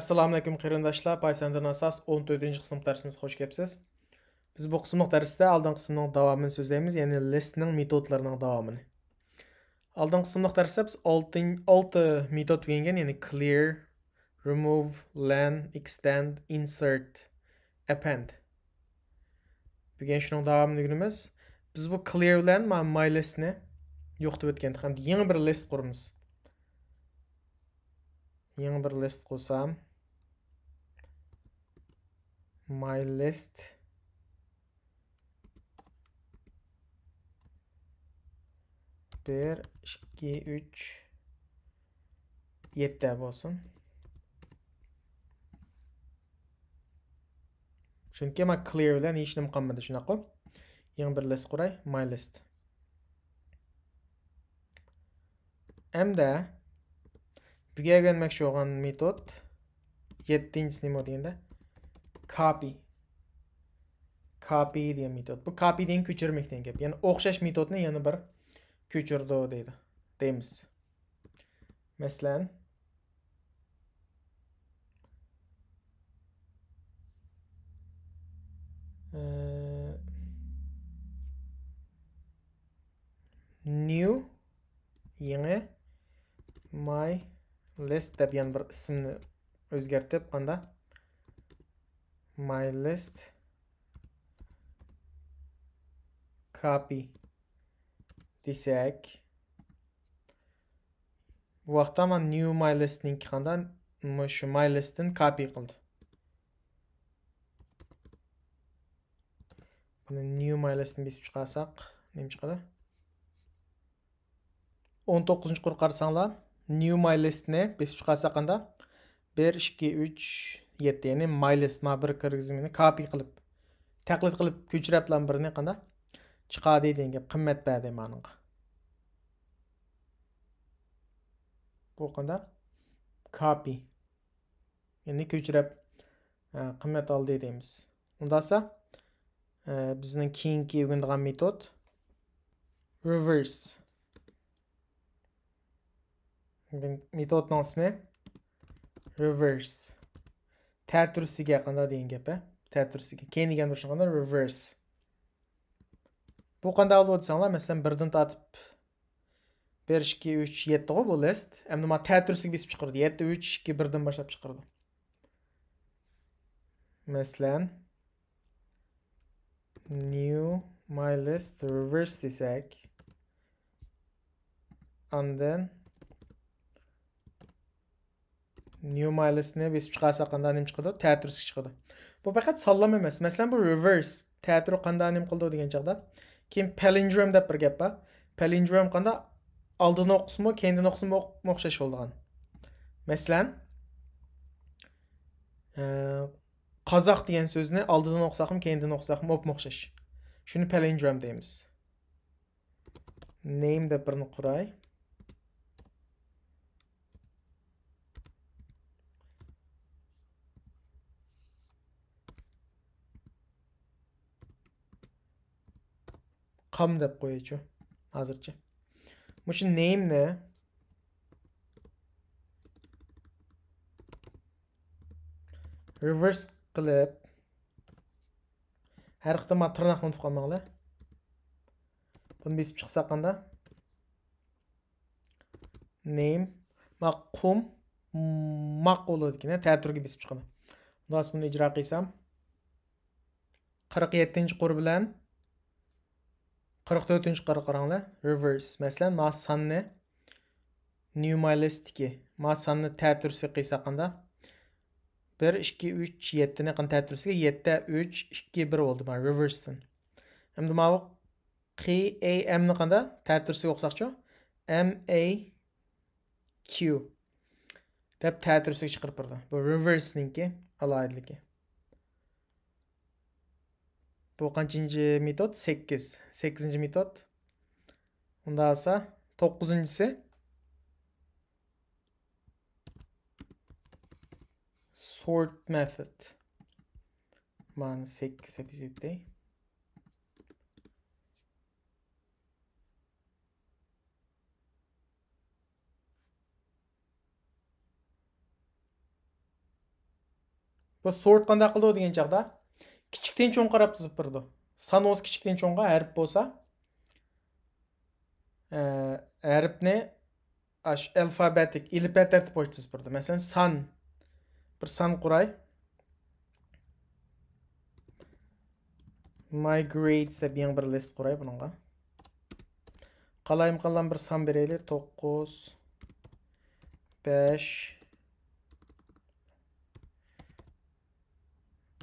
assalomu alaykum qarindoshlar paysandan asos 14 to'rtinchi qism darsimizga xush kelibsiz biz bu qismliq darsda oldingi qismning davomini so'zlaymiz ya'ni listning metodlarining davomini oldingi qismliq darsda biz 6 metod o'rgangan ya'ni clear remove len, extend insert append bugun shuning davomini o'rganamiz biz bu clear bilan mana my listni yo'qitib o'tgan hamda yangi bir list quramiz yangi bir list qilsam my list bir, iki, üç yetti olsun. Çünkü ama clear ile hiç nima qilmadi shunaqa. Yangi bir list quray, my list. Hamda buga o'rganmoqchi bo'lgan metod 7-nima deganda copy copy degan metod bu copy deng ko'chirmak degan gap ya'ni o'xshash metodni yana bir ko'chirdi deydi deymiz Mesela new yangi my list deb yana bir ismni o'zgartib unda my list copy десек уақытта мына new my list'ning қанда мұшы my list'ін copy қылды бұны new my list'ін бесіп шығарсақ нем шығады 19 тоғызыншы құр new my list'іне бесіп шығарсақ қанда 1 2 3 yetti ya'ni maylesma bir kirgizmini kopi qilib taqlid qilib ko'chiraplan birini qana chiqadi degan gap qimmat ba demaninga bu qandaq kopi ya'ni ko'chirib e, qimmat oldi deymiz undasa e, bizning keyingi o'rganadigan metod reverse metodni ismi reverse tartursiga qandoq degan gap a tartursiga keyin deganda shunaqada reverse bu qanday olib o'tsanglar masalan birdan tortib bir ikki uch yettiqu bu list endi man tartursiga besib chiqirdi yetti uch ikki birdan boshlab chiqirdi masalan new my list reverse desak and then nyumaylistni besib chiqarsa qanday nima chiqadi tatrisi chiqadi bu faqat sallam emas masalan bu reverse tatri qanday nima qildi degan chaqda keyin palindrom deb bir gap bor palindrom qanday oldini o'qismi keyindan o'qismi o'xshash bo'lgan masalan e, qozoq degan so'zni oldidan o'qisa ham keyindan o'qisa ham o'xshash shuni palindrom deymiz name deb birini quray com deb qo'yaychi hozircha o'sha nameni reverse qilib har ehtimol tirnoqni unutib qolmanglar buni besib chiqsa qanda name maqum maqul degan taturga besib chiqadi xullas buni ijro qilsam qirq yettinchi qur bilan қырық төртінші қара қараңдар reverse мәселен ма санны ньюмайлистики ма санны тәтүрсі қисақында бір 7 үш қан тәтүрсіге етті үш 2, бір болды ма reverse'тін әмді мауы қи a әмні қанда тәтүрсіге оқсақ m a q деп тәтүрсіге шықырып тұрды бұл reverse'нікі алайдылығы бұл қаншыншы метод сегіз сегізінші метод 9. тоғызыншысы sort method мынаны сегіз деп бұл деген жағда kichikdan cho'ng qarab tizib turdi sanoz kichikdan cho'ng'a arib bo'lsa aribni shu alfabetik ilpat tartib bo'yicha tizib turdi masalan san bir san quray my deb yangi bir list quray buningga qalayimqanlan bir san beraylik to'qqiz besh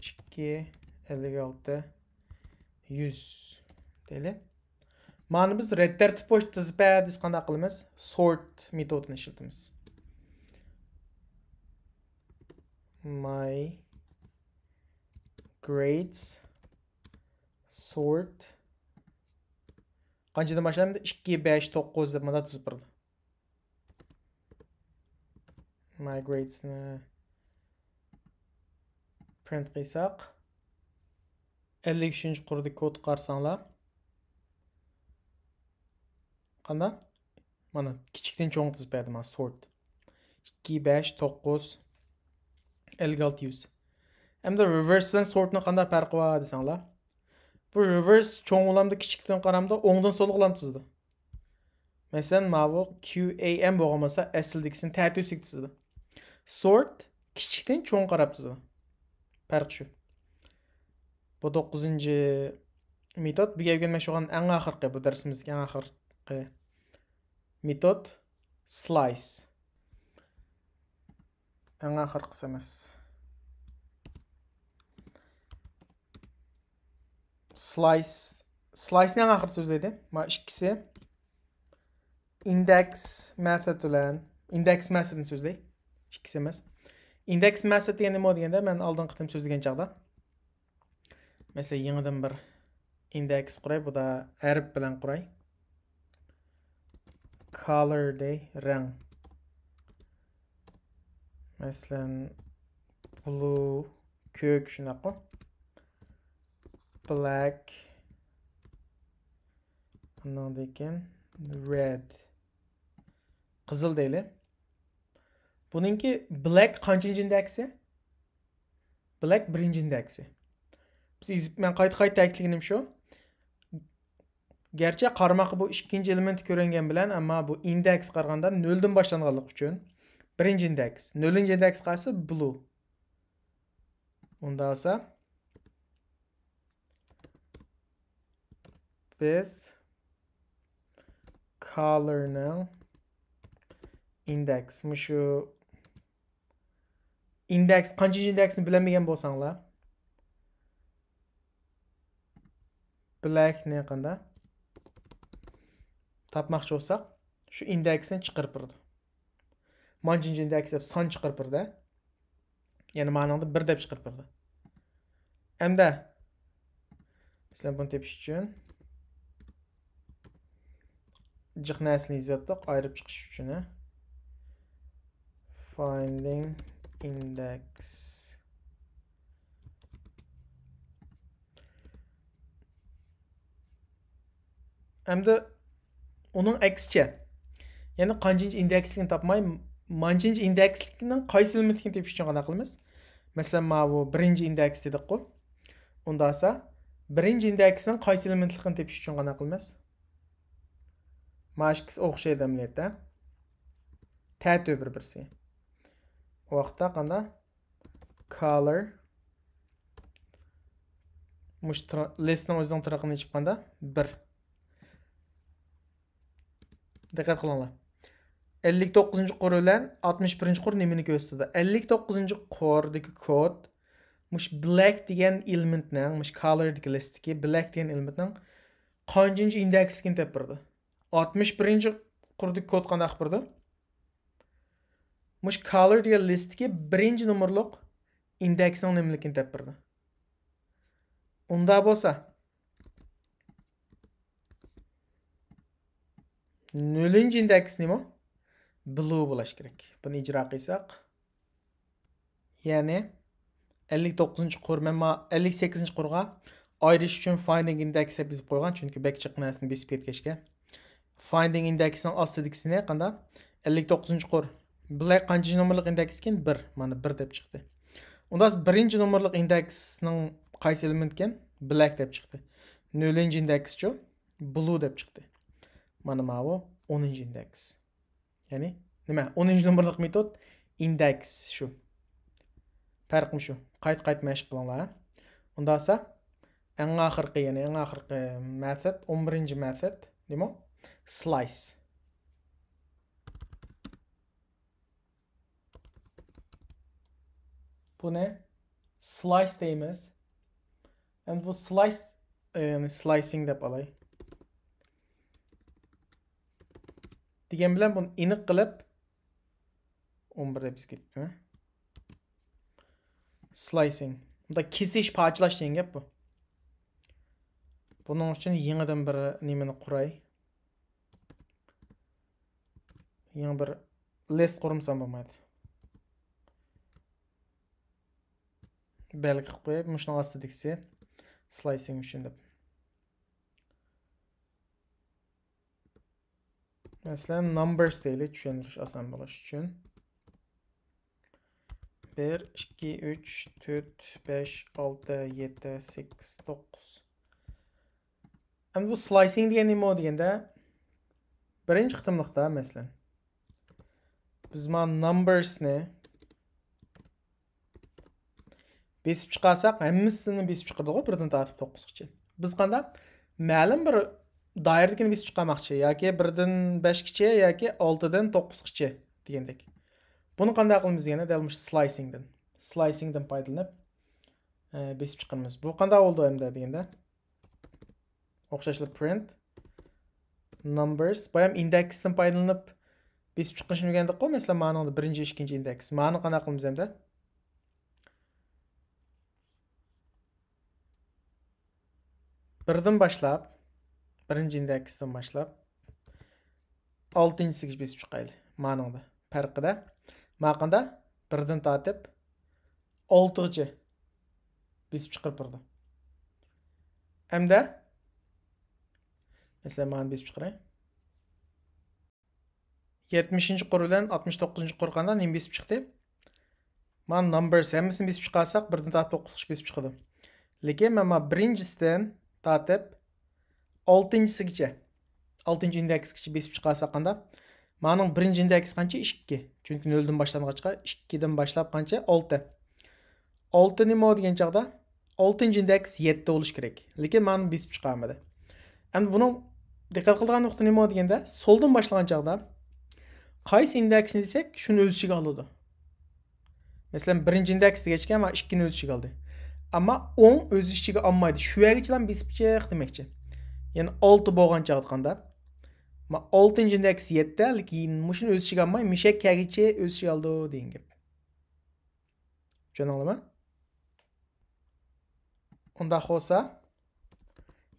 ikki 56 100 deyli. Mana biz redder tiposh dizba biz qanday qilamiz? Sort metodini ishlatamiz. My grades sort qanchadan boshlaymiz? 2 5 9 deb mana tizib turdi. My grades ne? print qilsak 53 uchinchi qurdi kod qarsanglar. qanda mana kichikdan cho'ng tizib mana sort 2 besh to'qqiz ellik olti yuz reverse bilan sortni qanday farqi bor desanglar bu reverse cho'ng olamda kichikdan qaramda o'ngdan so'lga olam tizdi masalan mavu qam bo'lmasa bo'lsa asldikisini tatusik tizdi sort kichikdan cho'ng qarab tizdi farqi shu bu to'qqizinchi metod bu birga o'rganmoqchi bo'lgan eng oxirgi bu darsimizdagi eng oxirgi metod slice eng oxirgisi emas slice slice eng oxirgi so'zlaydi mana ikkisi indeks method bilan indeks metodini so'zlaydi ikkisi emas indeks method degani nima deganda man oldin qitim so'zlagan chog'da Mesela yanıdan bir indeks quray. Bu da arif bilan quray. Color de rang. Mesela blue kök shunday Black bundan keyin red qizil deylik. E? Buningki black qanchinchi indeksi? Black birinchi indeksi. biz men qayta qayta ta'kidlaganim shu garchi qarmoqi bu ikkinchi element ko'ringan bilan ammo bu indeks qaraganda noldan boshlanganligi uchun birinchi indeks nolinchi indeks qaysi blue unda olsa biz colorni indeks shu indeks qanchinchi indeksni bilolmagan bo'lsanglar black naqanda topmoqchi bo'lsak shu indeksni chiqarib birdi manchinchi indeks deb son chiqarib birdi ya'ni ma'noda 1 deb chiqarib birdi hamda sizlar buni tepish uchun jiq naslini izlayotdik ayirib chiqish uchun finding index Әмді, оның әксіше. ya'ni qanchинчи тапмай, topmay индексінің indeksning qaysi деп tepish uchun qanaqa qilamiz masalan mana bu birinchi indeks қой. qu unda bo'lsa birinchi indeksning qaysi деп tepish uchun qanaqa qilamiz mana ikkisi tatu қанда, color, қанда Dikkat qilinglar. 59-qor bilan 61-qor nimani gösterdi? 59-qordagi kod mush black element elementning, mush color listdagi black element degan elementning qanchinchi indeksligini topirdi? 61-qurdi kod qanday qilib Mush color degan listdagi 1-nomerliq indeksning nimligini topirdi? Unda bo'lsa 0 indeks nima blue bo'lishi kerak buni ijro qilsak ya'ni ellik to'qqizinchi мен man ellik sakkizinchi qurga ayirish uchun finding index deb yozib qo'ygan chunki bek chiqmasini ketgachga finding indeksini ostidagisi qanda ellik to'qqizinchi qur bular qancha nomerlik indeks ekan bir mana bir deb chiqdi undan birinchi nomerlik qaysi element ekan black deb chiqdi nollinchi indeks chu blue deb chiqdi mana మనమావో ఓనింజ్ index يعني نما اونينج نمبر دق ميثود اندكس شو فرقم شو kayıt قايت ماشي onda ise en ahırkı yani en ahırkı method 11. method değil mi? Slice. Bu ne? Slice deyimiz. Yani bu slice e, yani slicing de balay. деген білен бұн инік қылып 11 деп біз кеме slicing бұнда кесеш пачылаш деген кеп бұ бұның үшін еңіден бір немені құрай ең бір лес құрымсам болмайды бәлгі қойып мұшының асты дексе slicing үшін деп Məsələn, numbers deyilik düşəniriş asamblaş üçün. 1, 2, 3, 4, 5, 6, 7, 8, 9. Əmdə bu slicing deyən nima o deyəndə, birinci qıtımlıqda, məsələn, biz ma numbers-ni besib çıxasaq, əmmisini besib çıxırdı o, birdən tartib 9-qa. Biz qanda, məlum bir doirlikini biz chiqarmoqchi yoki birdan beshgacha yoki oltidan to'qqizgacha degandek buni qanday qilamiz deganda dal slicingdan slicingdan foydalanib e, besib chiqarmiz bu qanday bo'ldi endi deganda o'xshashli print numbers boya ham indeksdan foydalanib besib chiqishni organdik masalan ma'noni birinchi ikkinchi indeks ma'ni qanday qilamiz endi birdan boshlab birinchi indeksdan башлап oltinchisiga besib chiqaylik ma'noda farqida maqinda birdan tortib oltigacha besib chiqirib turdi hamda masalan mana besib chiqiray yetmishinchi qurdan oltmish to'qqizinchi qurqanda nima besib chiqdi man numbers hammasini besib chiqarsak birdan tortib to'qqizgacha besib chiqadi lekin mana birinchisidan tortib 6-сигече. 6 oltinchi indeksgacha besib chiqarsak qanda maning 1 indeksi qancha 2. chunki noldan boshlangachqa ikkidan boshlab qancha olti olti nima 6 chog'da oltinchi indeks yetti bo'lishi kerak lekin mani besib chiqarmadi endi buni diqqat qilgan nuqta nima deganda soldan boshlagan chog'da qaysi indeksni desak shuni o'z ichiga oladi masalan 1 indeks degach ekan mana ikkini o'z ichiga oldi ammo o'n o'z ichiga olmaydi shu yergachadan besib chiq demoqchi ya'ni olti bo'lgancha aytganda oltinchini x yetti lekin mushuni o'z ichiga olmay mishak kagicha o'z ichiga oldi degan gap tushunarlimi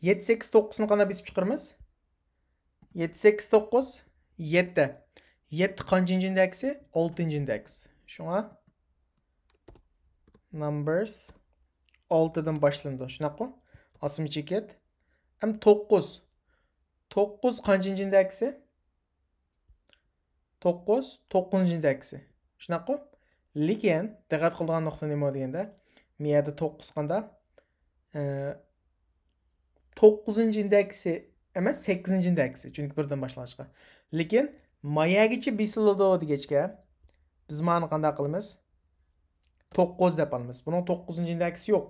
yetti қана to'qqizni qanday besib chiqarmiz yetti 7 to'qqiz yetti yetti qanchinchi indeksi oltinchi indeks shunga numbers oltidan boshlandi shunaqa osim ham 9. to'qqiz qanchinchi indeksi to'qqiz to'qqizinchi indeksi Ligen, lekin diqqat qiladigan nuqta nima deganda miyada kanda. qanda 9 indeksi emas 8 indeksi chunki birdan boshlashqa lekin mayagacha besilado geçke. biz mani qanday qilamiz 9 deb olamiz buning to'qqizinchi indeksi yo'q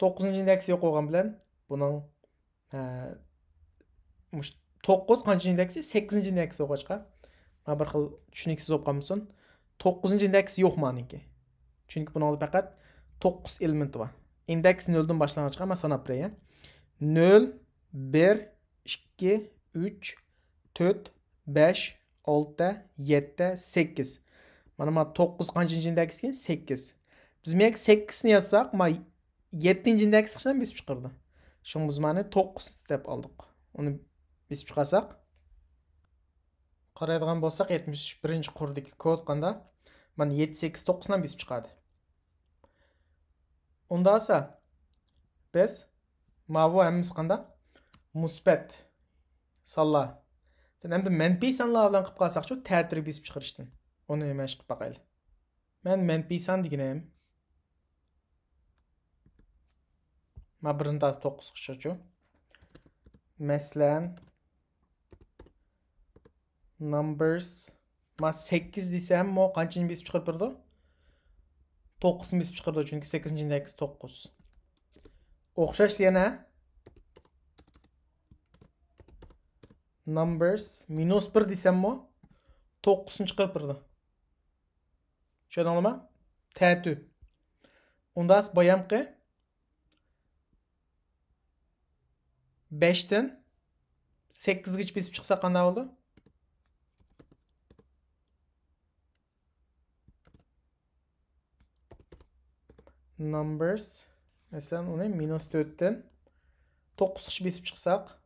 9 indeksi yo'q bo'lgani bilan buning to'qqiz qancha indeksi sakkizinchi indeksi o'qochqa man bir xil tushuniksiz bo'lib qolmasin to'qqizinchi indeks yo'q maniki chunki buni oldi faqat to'qqiz elementi bor indeks noldan boshlang'ichqa man sanab berayin nol bir ikki uch to'rt besh olti yetti sakkiz mana mana to'qqiz qanchinchi indeks ekan sakkiz biz mak sakkizni yozsak mana yettinchi indeks qachon besib chiqardi Шың бұзманы 9 деп алдық. Оны бес бүш қасақ. Қарайдыған болсақ, 71 бірінші құрдық көт қанда. Маны 7, 8, 9-нан бес бүш қады. 5. аса, біз мауу әміз қанда мұспәт салла. Әмді мән пей санла алдан қып қасақ жоу, тәртірі бес бүш қырыштың. Оны емәш қып бақайлы. Мән мән пей деген әмі. Mən birini daha 9 çıxacaq. Məsələn numbers mən 8 desəm o qançıncı besib çıxırıb durdu? 9 besib çıxırdı çünki 8-ci x 9. Oxşaş deyənə numbers minus 1 desəm o 9-unu çıxırıb durdu. anlama? olma? Tətü. Ondas bayamqı 5'ten 8'ga besip чыкса кандай болду numbers mesela onu minus 4'ten 9 kişi besip çıksak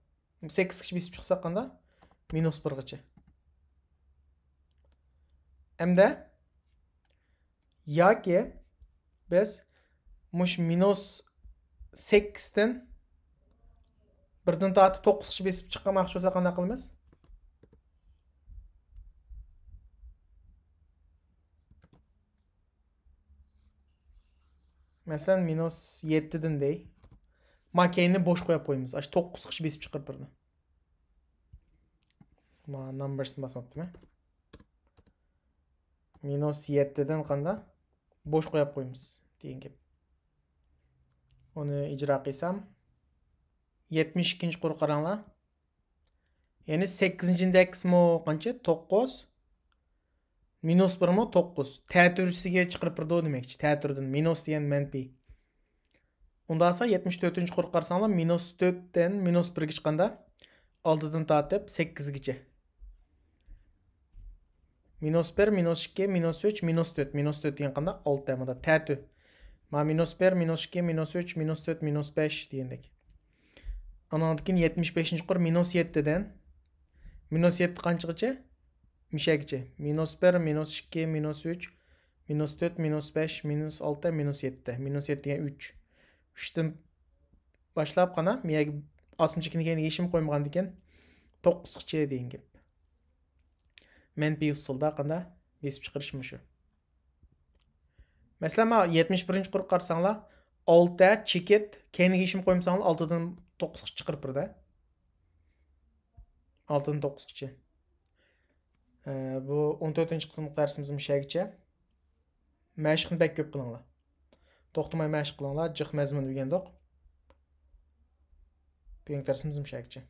8 kişi besip çıksak kanda minus 1 kişi. Hem de ya ki biz muş minus 8'ten бірдің таты тартып ішіп есіп шыққан ақша болса қандай ақыл емес мәсәлән минус жетіден дей макейні бош қойып қоймыз аж тоғызғышы есіп шығарып бірді мына намберсін басмапты ма минус жетіден қанда бош қойып қоймыз деген кеп оны ижра қисам 72 кур караңлар. Яни 8-чи индекс мо канча? 9. Минус 1 мо 9. Тәтүрсиге чыгырып турды демекчи. Тәтүрдүн минус деген mənfi. Ундаса 74-чү кур карсаңлар минус 4-тен минус 1ге чыкканда 6-дан тартып 8гече. Минус 1, минус 2, минус 3, минус 4. Минус 4 деген қанда 6 демада тәтү. Ма минус 1, минус 2, минус 3, минус 4, минус 5 дегендек. anandikin 75 kur minus 7 dan minus 7 qanchagacha mishakcha minus 1 minus 2 minus 3 minus 4 minus 5 minus 6 minus 7 minus 7 degan 3 uchdan boshlab qana miyagi koymağın yechim 9 ekan deyin degan gap bir usulda qanday besib chiqarishmi shu masalan 71 kur karsanla, olti cheket kendi ishim qo'ymsanglar 6'dan 9 çıqır bir də. 6-dan 9-2. E, bu 14-cü qısımlıq dərsimizin müşəyəcə. Məşqini bək köp qılınlar. Toxtumay məşq qılınlar, cıq məzmun öyrəndik. Bugünkü dərsimizin müşəyəcə.